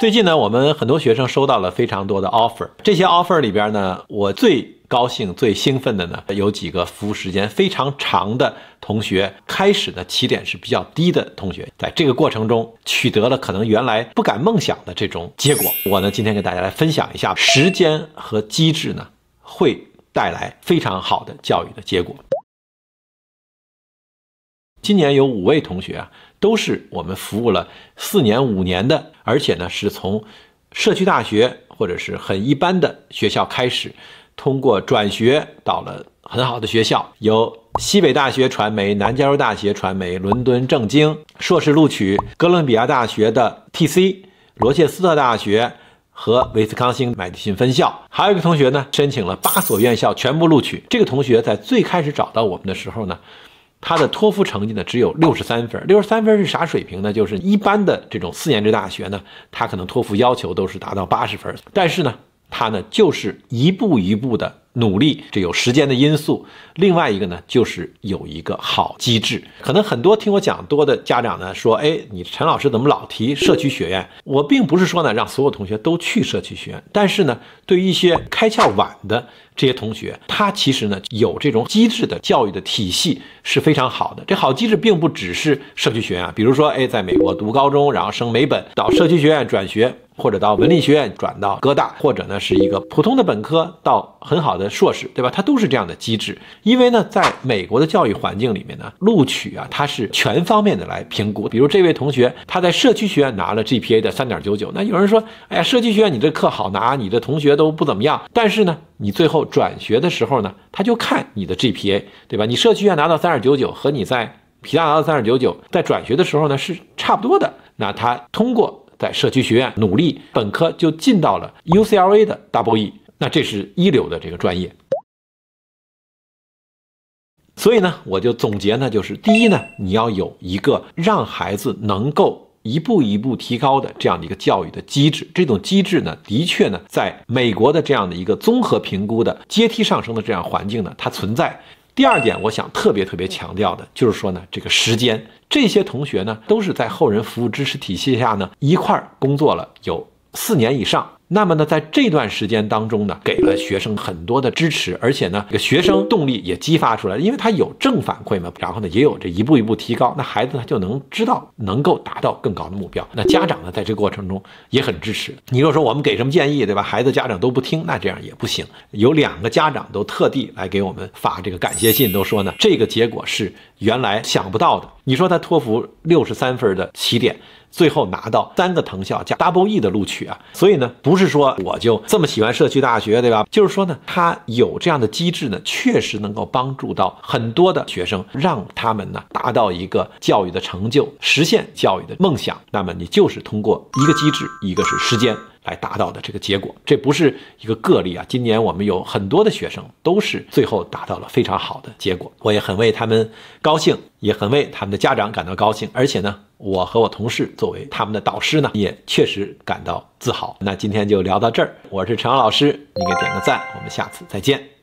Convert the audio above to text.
最近呢，我们很多学生收到了非常多的 offer。这些 offer 里边呢，我最高兴、最兴奋的呢，有几个服务时间非常长的同学，开始的起点是比较低的同学，在这个过程中取得了可能原来不敢梦想的这种结果。我呢，今天给大家来分享一下，时间和机制呢，会带来非常好的教育的结果。今年有五位同学啊，都是我们服务了四年、五年的，而且呢是从社区大学或者是很一般的学校开始，通过转学到了很好的学校。有西北大学传媒、南加州大学传媒、伦敦政经硕士录取、哥伦比亚大学的 TC、罗切斯特大学和威斯康星麦迪逊分校，还有一个同学呢申请了八所院校全部录取。这个同学在最开始找到我们的时候呢。他的托福成绩呢，只有六十三分。六十三分是啥水平呢？就是一般的这种四年制大学呢，他可能托福要求都是达到八十分。但是呢。他呢，就是一步一步的努力，这有时间的因素；另外一个呢，就是有一个好机制。可能很多听我讲多的家长呢说：“哎，你陈老师怎么老提社区学院？”我并不是说呢让所有同学都去社区学院，但是呢，对于一些开窍晚的这些同学，他其实呢有这种机制的教育的体系是非常好的。这好机制并不只是社区学院，比如说，哎，在美国读高中，然后升美本，到社区学院转学。或者到文理学院转到哥大，或者呢是一个普通的本科到很好的硕士，对吧？它都是这样的机制。因为呢，在美国的教育环境里面呢，录取啊，它是全方面的来评估。比如这位同学他在社区学院拿了 GPA 的三点九九，那有人说，哎呀，社区学院你这课好拿，你的同学都不怎么样。但是呢，你最后转学的时候呢，他就看你的 GPA，对吧？你社区学院拿到三点九九，和你在皮大拿到三点九九，在转学的时候呢是差不多的。那他通过。在社区学院努力，本科就进到了 UCLA 的 Double E，那这是一流的这个专业。所以呢，我就总结呢，就是第一呢，你要有一个让孩子能够一步一步提高的这样的一个教育的机制。这种机制呢，的确呢，在美国的这样的一个综合评估的阶梯上升的这样环境呢，它存在。第二点，我想特别特别强调的，就是说呢，这个时间，这些同学呢，都是在后人服务支持体系下呢一块儿工作了有四年以上。那么呢，在这段时间当中呢，给了学生很多的支持，而且呢，这个学生动力也激发出来，因为他有正反馈嘛。然后呢，也有这一步一步提高，那孩子他就能知道能够达到更高的目标。那家长呢，在这过程中也很支持。你若说我们给什么建议，对吧？孩子家长都不听，那这样也不行。有两个家长都特地来给我们发这个感谢信，都说呢，这个结果是原来想不到的。你说他托福六十三分的起点，最后拿到三个藤校加 double E 的录取啊，所以呢，不是说我就这么喜欢社区大学，对吧？就是说呢，他有这样的机制呢，确实能够帮助到很多的学生，让他们呢达到一个教育的成就，实现教育的梦想。那么你就是通过一个机制，一个是时间。来达到的这个结果，这不是一个个例啊。今年我们有很多的学生都是最后达到了非常好的结果，我也很为他们高兴，也很为他们的家长感到高兴。而且呢，我和我同事作为他们的导师呢，也确实感到自豪。那今天就聊到这儿，我是陈阳老师，你给点个赞，我们下次再见。